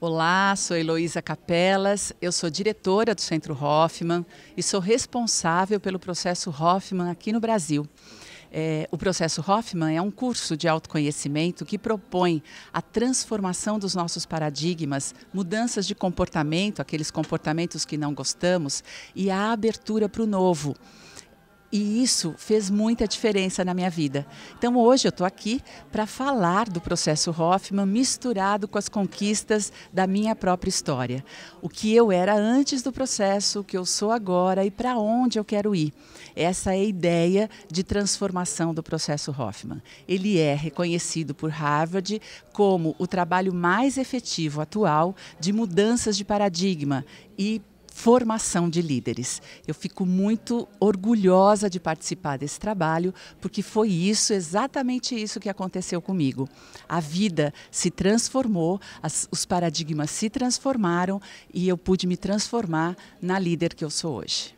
Olá, sou Heloísa Capelas, eu sou diretora do Centro Hoffman e sou responsável pelo processo Hoffman aqui no Brasil. É, o processo Hoffman é um curso de autoconhecimento que propõe a transformação dos nossos paradigmas, mudanças de comportamento, aqueles comportamentos que não gostamos, e a abertura para o novo. E isso fez muita diferença na minha vida. Então hoje eu estou aqui para falar do processo Hoffman misturado com as conquistas da minha própria história. O que eu era antes do processo, o que eu sou agora e para onde eu quero ir. Essa é a ideia de transformação do processo Hoffman. Ele é reconhecido por Harvard como o trabalho mais efetivo atual de mudanças de paradigma e formação de líderes. Eu fico muito orgulhosa de participar desse trabalho, porque foi isso, exatamente isso que aconteceu comigo. A vida se transformou, as, os paradigmas se transformaram e eu pude me transformar na líder que eu sou hoje.